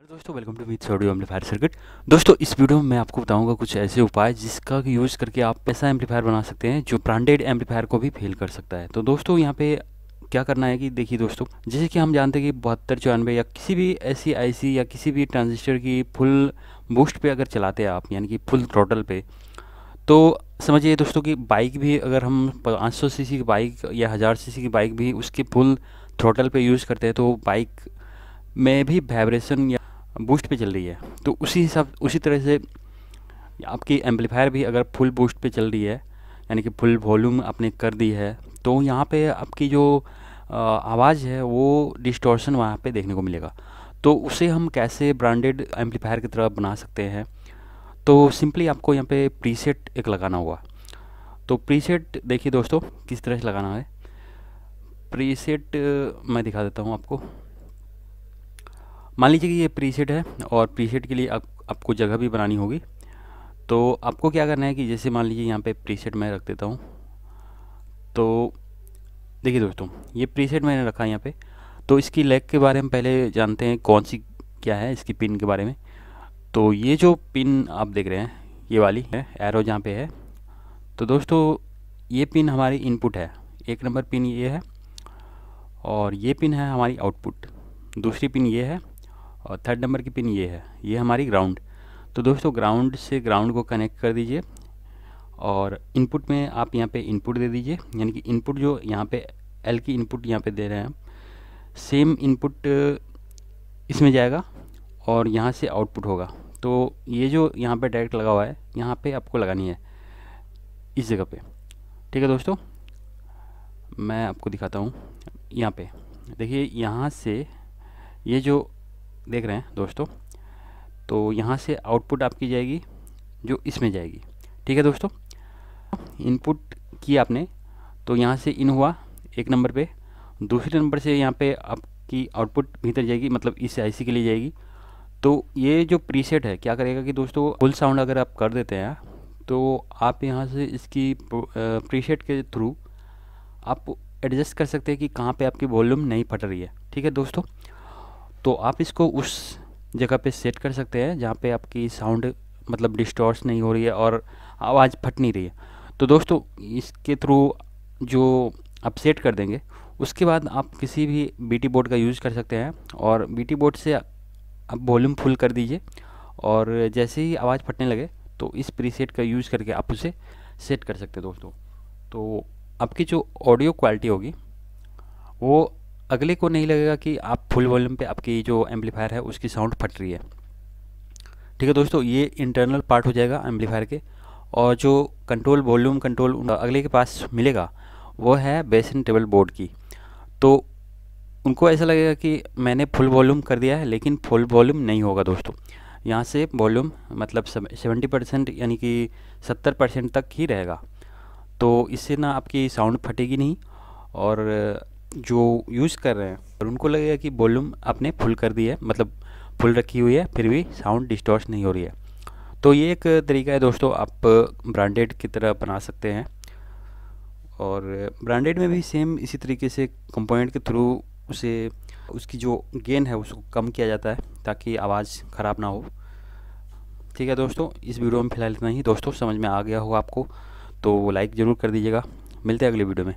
hello दोस्तों welcome to मीथ audio amplifier circuit दोस्तों इस वीडियो में मैं आपको बताऊंगा कुछ ऐसे उपाय जिसका यूज़ करके आप ऐसा एम्पलीफायर बना सकते हैं जो ब्रांडेड एम्पलीफायर को भी फेल कर सकता है तो दोस्तों यहाँ पे क्या करना है कि देखिए दोस्तों जैसे कि हम जानते हैं कि बहत्तर चौरानवे या किसी भी ऐसी आईसी या किसी भी ट्रांजिस्टर की फुल बूस्ट पे अगर चलाते हैं आप यानी कि फुल थ्रोटल पे तो समझिए दोस्तों कि बाइक भी अगर हम 500 सीसी की बाइक या हज़ार सीसी की बाइक भी उसके फुल थ्रोटल पे यूज़ करते हैं तो बाइक में भी वाइब्रेशन या बूस्ट पे चल रही है तो उसी हिसाब उसी तरह से आपकी एम्पलीफायर भी अगर फुल बूस्ट पे चल रही है यानी कि फुल वॉल्यूम आपने कर दी है तो यहाँ पे आपकी जो आवाज़ है वो डिस्टॉर्शन वहाँ पे देखने को मिलेगा तो उसे हम कैसे ब्रांडेड एम्पलीफायर की तरह बना सकते हैं तो सिंपली आपको यहाँ पे प्रीसेट एक लगाना होगा तो प्रीसेट देखिए दोस्तों किस तरह से लगाना है प्रीसेट मैं दिखा देता हूँ आपको मान लीजिए कि ये प्रीसेट है और प्रीसेट के लिए आप, आपको जगह भी बनानी होगी तो आपको क्या करना है कि जैसे मान लीजिए यहाँ पे प्रीसेट मैं रख देता हूँ तो देखिए दोस्तों ये प्रीसेट मैंने रखा है यहाँ पर तो इसकी लेग के बारे में पहले जानते हैं कौन सी क्या है इसकी पिन के बारे में तो ये जो पिन आप देख रहे हैं ये वाली है एरो जहाँ पे है तो दोस्तों ये पिन हमारी इनपुट है एक नंबर पिन ये है और ये पिन है हमारी आउटपुट दूसरी पिन ये है और थर्ड नंबर की पिन ये है ये हमारी ग्राउंड तो दोस्तों ग्राउंड से ग्राउंड को कनेक्ट कर दीजिए और इनपुट में आप यहाँ पे इनपुट दे दीजिए यानी कि इनपुट जो यहाँ पे एल की इनपुट यहाँ पे दे रहे हैं हम सेम इनपुट इसमें जाएगा और यहाँ से आउटपुट होगा तो ये जो यहाँ पे डायरेक्ट लगा हुआ है यहाँ पे आपको लगानी है इस जगह पे ठीक है दोस्तों मैं आपको दिखाता हूँ यहाँ पे देखिए यहाँ से ये जो देख रहे हैं दोस्तों तो यहाँ से आउटपुट आपकी जाएगी जो इसमें जाएगी ठीक है दोस्तों इनपुट किया आपने तो यहाँ से इन हुआ एक नंबर पे दूसरे नंबर से यहाँ पे आपकी आउटपुट भीतर जाएगी मतलब इस आईसी के लिए जाएगी तो ये जो प्रीसेट है क्या करेगा कि दोस्तों फुल साउंड अगर आप कर देते हैं तो आप यहाँ से इसकी प्रीसेट के थ्रू आप एडजस्ट कर सकते हैं कि कहाँ पे आपकी वॉल्यूम नहीं फट रही है ठीक है दोस्तों तो आप इसको उस जगह पे सेट कर सकते हैं जहाँ पे आपकी साउंड मतलब डिस्टोर्स नहीं हो रही है और आवाज़ फट नहीं रही है तो दोस्तों इसके थ्रू जो आप सेट कर देंगे उसके बाद आप किसी भी बीटी बोर्ड का यूज़ कर सकते हैं और बीटी बोर्ड से आप वॉल्यूम फुल कर दीजिए और जैसे ही आवाज़ फटने लगे तो इस प्रीसेट का यूज़ करके आप उसे सेट कर सकते हैं दोस्तों तो आपकी जो ऑडियो क्वालिटी होगी वो अगले को नहीं लगेगा कि आप फुल वॉल्यूम पे आपकी जो एम्पलीफायर है उसकी साउंड फट रही है ठीक है दोस्तों ये इंटरनल पार्ट हो जाएगा एम्पलीफायर के और जो कंट्रोल वॉल्यूम कंट्रोल अगले के पास मिलेगा वो है बेसिन टेबल बोर्ड की तो उनको ऐसा लगेगा कि मैंने फुल वॉल्यूम कर दिया है लेकिन फुल वॉल्यूम नहीं होगा दोस्तों यहाँ से वॉल्यूम मतलब सेवेंटी परसेंट यानी कि सत्तर परसेंट तक ही रहेगा तो इससे ना आपकी साउंड फटेगी नहीं और जो यूज़ कर रहे हैं और उनको लगेगा कि वॉल्यूम आपने फुल कर दी है मतलब फुल रखी हुई है फिर भी साउंड डिस्टॉर्स नहीं हो रही है तो ये एक तरीका है दोस्तों आप ब्रांडेड की तरह बना सकते हैं और ब्रांडेड में भी सेम इसी तरीके से कंपोनेंट के थ्रू उसे उसकी जो गेन है उसको कम किया जाता है ताकि आवाज़ ख़राब ना हो ठीक है दोस्तों इस वीडियो में फ़िलहाल इतना ही दोस्तों समझ में आ गया हो आपको तो लाइक ज़रूर कर दीजिएगा मिलते हैं अगले वीडियो में